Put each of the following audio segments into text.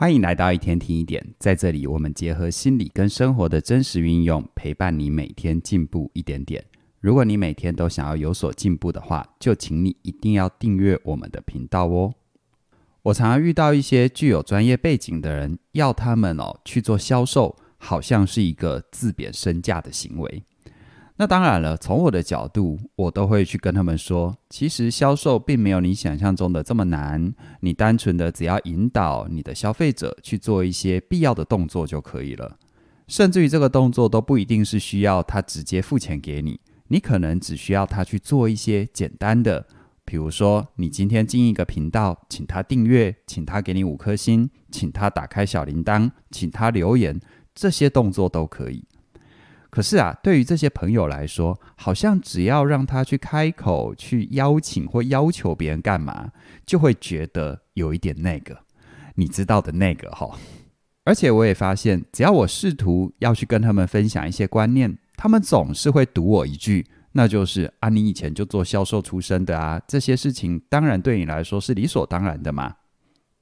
欢迎来到一天听一点，在这里我们结合心理跟生活的真实运用，陪伴你每天进步一点点。如果你每天都想要有所进步的话，就请你一定要订阅我们的频道哦。我常常遇到一些具有专业背景的人，要他们哦去做销售，好像是一个自贬身价的行为。那当然了，从我的角度，我都会去跟他们说，其实销售并没有你想象中的这么难。你单纯的只要引导你的消费者去做一些必要的动作就可以了，甚至于这个动作都不一定是需要他直接付钱给你，你可能只需要他去做一些简单的，比如说你今天进一个频道，请他订阅，请他给你五颗星，请他打开小铃铛，请他留言，这些动作都可以。可是啊，对于这些朋友来说，好像只要让他去开口去邀请或要求别人干嘛，就会觉得有一点那个，你知道的，那个哈。而且我也发现，只要我试图要去跟他们分享一些观念，他们总是会堵我一句，那就是啊，你以前就做销售出身的啊，这些事情当然对你来说是理所当然的嘛。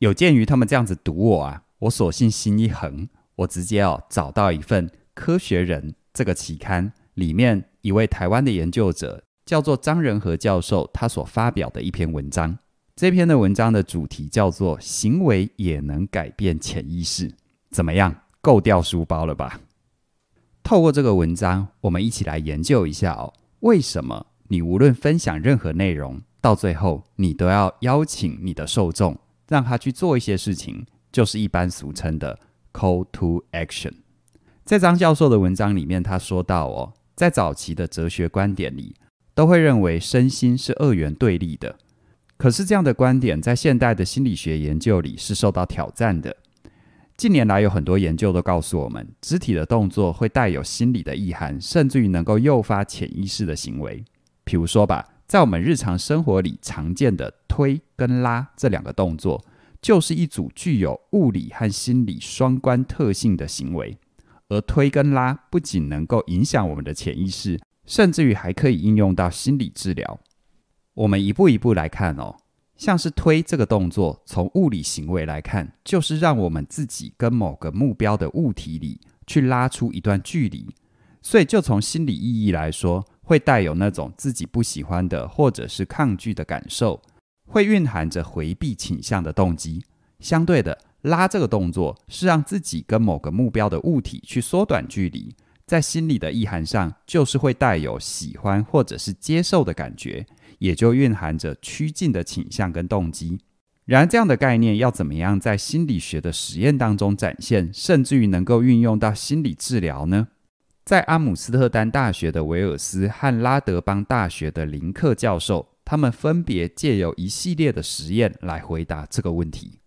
有鉴于他们这样子堵我啊，我索性心一横，我直接要找到一份科学人。这个期刊里面，一位台湾的研究者叫做张仁和教授，他所发表的一篇文章。这篇的文章的主题叫做“行为也能改变潜意识”，怎么样？够掉书包了吧？透过这个文章，我们一起来研究一下哦，为什么你无论分享任何内容，到最后你都要邀请你的受众，让他去做一些事情，就是一般俗称的 “call to action”。在张教授的文章里面，他说到哦，在早期的哲学观点里，都会认为身心是二元对立的。可是这样的观点在现代的心理学研究里是受到挑战的。近年来有很多研究都告诉我们，肢体的动作会带有心理的意涵，甚至于能够诱发潜意识的行为。譬如说吧，在我们日常生活里常见的推跟拉这两个动作，就是一组具有物理和心理双关特性的行为。而推跟拉不仅能够影响我们的潜意识，甚至于还可以应用到心理治疗。我们一步一步来看哦，像是推这个动作，从物理行为来看，就是让我们自己跟某个目标的物体里去拉出一段距离。所以，就从心理意义来说，会带有那种自己不喜欢的或者是抗拒的感受，会蕴含着回避倾向的动机。相对的。拉这个动作是让自己跟某个目标的物体去缩短距离，在心理的意涵上就是会带有喜欢或者是接受的感觉，也就蕴含着趋近的倾向跟动机。然而，这样的概念要怎么样在心理学的实验当中展现，甚至于能够运用到心理治疗呢？在阿姆斯特丹大学的韦尔斯和拉德邦大学的林克教授，他们分别借由一系列的实验来回答这个问题。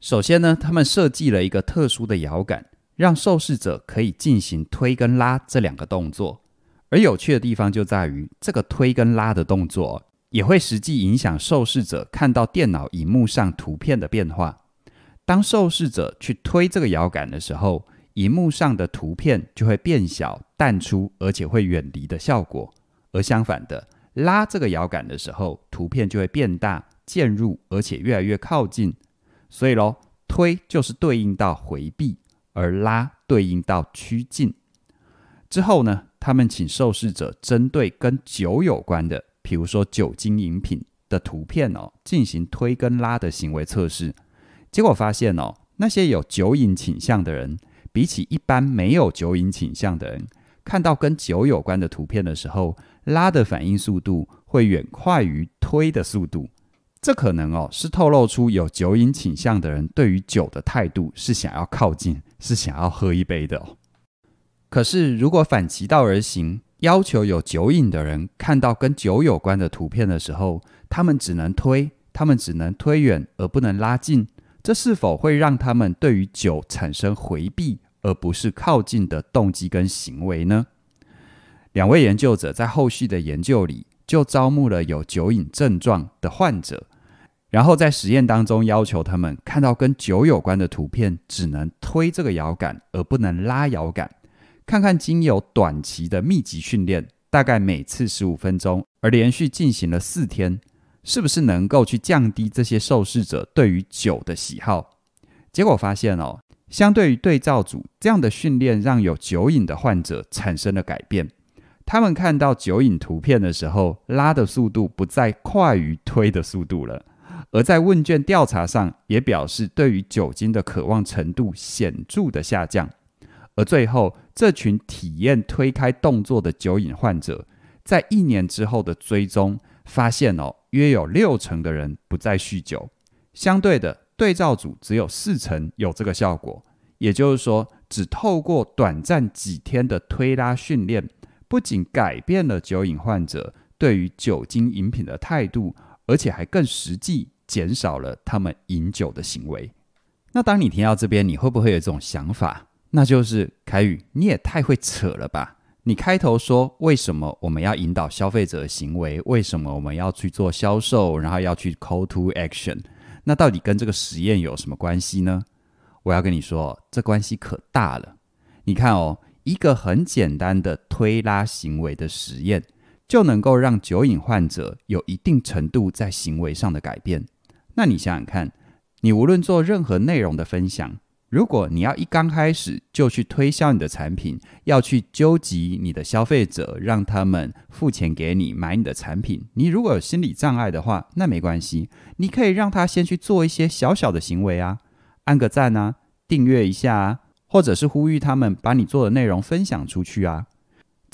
首先呢，他们设计了一个特殊的摇杆，让受试者可以进行推跟拉这两个动作。而有趣的地方就在于，这个推跟拉的动作也会实际影响受试者看到电脑荧幕上图片的变化。当受试者去推这个摇杆的时候，荧幕上的图片就会变小、淡出，而且会远离的效果；而相反的，拉这个摇杆的时候，图片就会变大、渐入，而且越来越靠近。所以喽，推就是对应到回避，而拉对应到趋近。之后呢，他们请受试者针对跟酒有关的，比如说酒精饮品的图片哦，进行推跟拉的行为测试。结果发现哦，那些有酒瘾倾向的人，比起一般没有酒瘾倾向的人，看到跟酒有关的图片的时候，拉的反应速度会远快于推的速度。这可能哦，是透露出有酒瘾倾向的人对于酒的态度是想要靠近，是想要喝一杯的哦。可是，如果反其道而行，要求有酒瘾的人看到跟酒有关的图片的时候，他们只能推，他们只能推远而不能拉近。这是否会让他们对于酒产生回避而不是靠近的动机跟行为呢？两位研究者在后续的研究里就招募了有酒瘾症状的患者。然后在实验当中，要求他们看到跟酒有关的图片，只能推这个摇杆，而不能拉摇杆。看看经由短期的密集训练，大概每次十五分钟，而连续进行了四天，是不是能够去降低这些受试者对于酒的喜好？结果发现哦，相对于对照组，这样的训练让有酒瘾的患者产生了改变。他们看到酒瘾图片的时候，拉的速度不再快于推的速度了。而在问卷调查上也表示，对于酒精的渴望程度显著的下降。而最后，这群体验推开动作的酒瘾患者，在一年之后的追踪，发现哦，约有六成的人不再酗酒。相对的，对照组只有四成有这个效果。也就是说，只透过短暂几天的推拉训练，不仅改变了酒瘾患者对于酒精饮品的态度。而且还更实际减少了他们饮酒的行为。那当你听到这边，你会不会有这种想法？那就是凯宇，你也太会扯了吧！你开头说为什么我们要引导消费者行为，为什么我们要去做销售，然后要去 call to action，那到底跟这个实验有什么关系呢？我要跟你说，这关系可大了。你看哦，一个很简单的推拉行为的实验。就能够让酒瘾患者有一定程度在行为上的改变。那你想想看，你无论做任何内容的分享，如果你要一刚开始就去推销你的产品，要去纠集你的消费者，让他们付钱给你买你的产品，你如果有心理障碍的话，那没关系，你可以让他先去做一些小小的行为啊，按个赞啊，订阅一下，啊，或者是呼吁他们把你做的内容分享出去啊。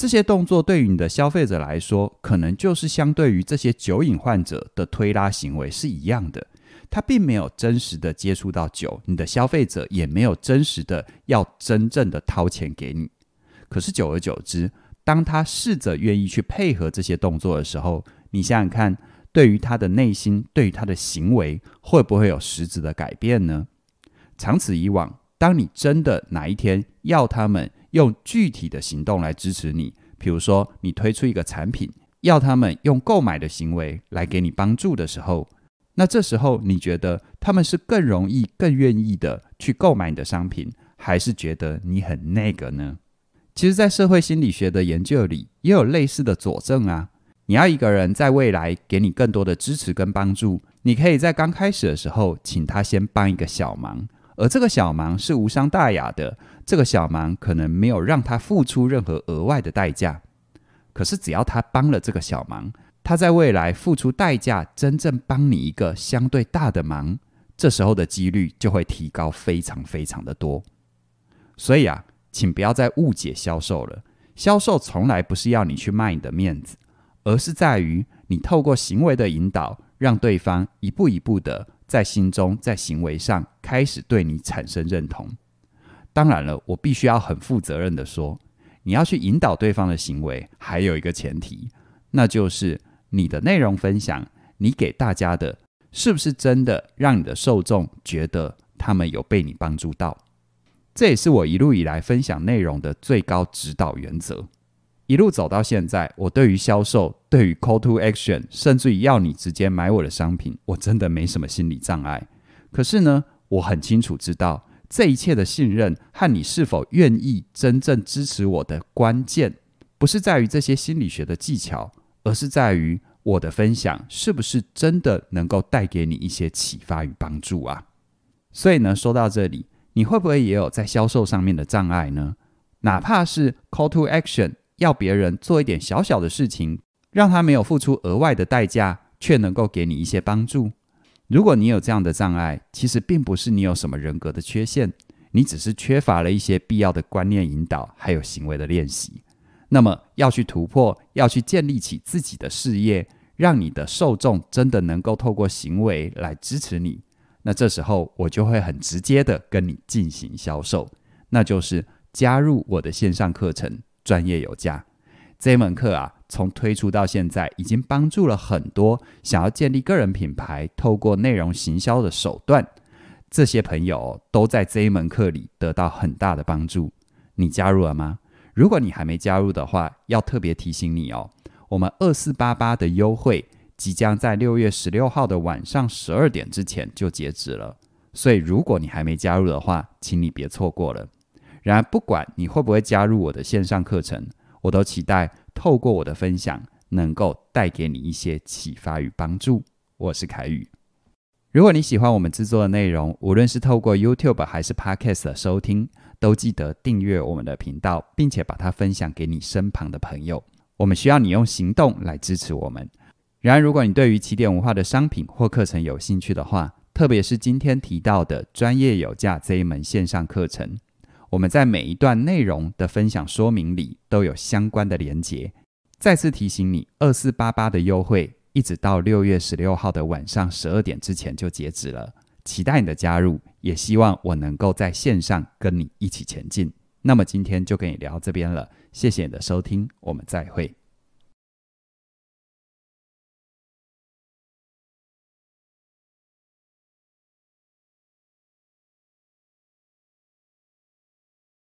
这些动作对于你的消费者来说，可能就是相对于这些酒瘾患者的推拉行为是一样的。他并没有真实的接触到酒，你的消费者也没有真实的要真正的掏钱给你。可是久而久之，当他试着愿意去配合这些动作的时候，你想想看，对于他的内心，对于他的行为，会不会有实质的改变呢？长此以往。当你真的哪一天要他们用具体的行动来支持你，比如说你推出一个产品，要他们用购买的行为来给你帮助的时候，那这时候你觉得他们是更容易、更愿意的去购买你的商品，还是觉得你很那个呢？其实，在社会心理学的研究里也有类似的佐证啊。你要一个人在未来给你更多的支持跟帮助，你可以在刚开始的时候请他先帮一个小忙。而这个小忙是无伤大雅的，这个小忙可能没有让他付出任何额外的代价。可是只要他帮了这个小忙，他在未来付出代价，真正帮你一个相对大的忙，这时候的几率就会提高非常非常的多。所以啊，请不要再误解销售了，销售从来不是要你去卖你的面子，而是在于你透过行为的引导，让对方一步一步的。在心中，在行为上开始对你产生认同。当然了，我必须要很负责任的说，你要去引导对方的行为，还有一个前提，那就是你的内容分享，你给大家的，是不是真的让你的受众觉得他们有被你帮助到？这也是我一路以来分享内容的最高指导原则。一路走到现在，我对于销售、对于 call to action，甚至于要你直接买我的商品，我真的没什么心理障碍。可是呢，我很清楚知道，这一切的信任和你是否愿意真正支持我的关键，不是在于这些心理学的技巧，而是在于我的分享是不是真的能够带给你一些启发与帮助啊。所以呢，说到这里，你会不会也有在销售上面的障碍呢？哪怕是 call to action。要别人做一点小小的事情，让他没有付出额外的代价，却能够给你一些帮助。如果你有这样的障碍，其实并不是你有什么人格的缺陷，你只是缺乏了一些必要的观念引导，还有行为的练习。那么要去突破，要去建立起自己的事业，让你的受众真的能够透过行为来支持你。那这时候，我就会很直接的跟你进行销售，那就是加入我的线上课程。专业有加，这门课啊，从推出到现在，已经帮助了很多想要建立个人品牌、透过内容行销的手段，这些朋友都在这一门课里得到很大的帮助。你加入了吗？如果你还没加入的话，要特别提醒你哦，我们二四八八的优惠即将在六月十六号的晚上十二点之前就截止了，所以如果你还没加入的话，请你别错过了。然而，不管你会不会加入我的线上课程，我都期待透过我的分享，能够带给你一些启发与帮助。我是凯宇。如果你喜欢我们制作的内容，无论是透过 YouTube 还是 Podcast 收听，都记得订阅我们的频道，并且把它分享给你身旁的朋友。我们需要你用行动来支持我们。然而，如果你对于起点文化的商品或课程有兴趣的话，特别是今天提到的专业有价这一门线上课程。我们在每一段内容的分享说明里都有相关的连接。再次提醒你，二四八八的优惠一直到六月十六号的晚上十二点之前就截止了。期待你的加入，也希望我能够在线上跟你一起前进。那么今天就跟你聊这边了，谢谢你的收听，我们再会。